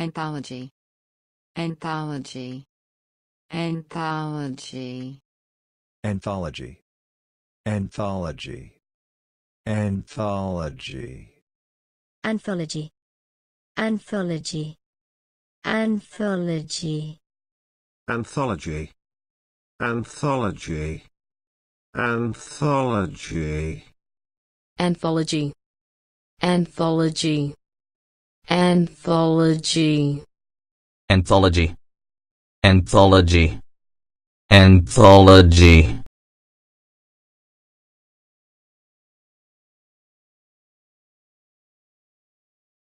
Anthology. Anthology. Anthology. Anthology. Anthology. Anthology. Anthology. Anthology. Anthology. Anthology. Anthology. Anthology. Anthology. Anthology. Anthology. Anthology. Anthology. Anthology.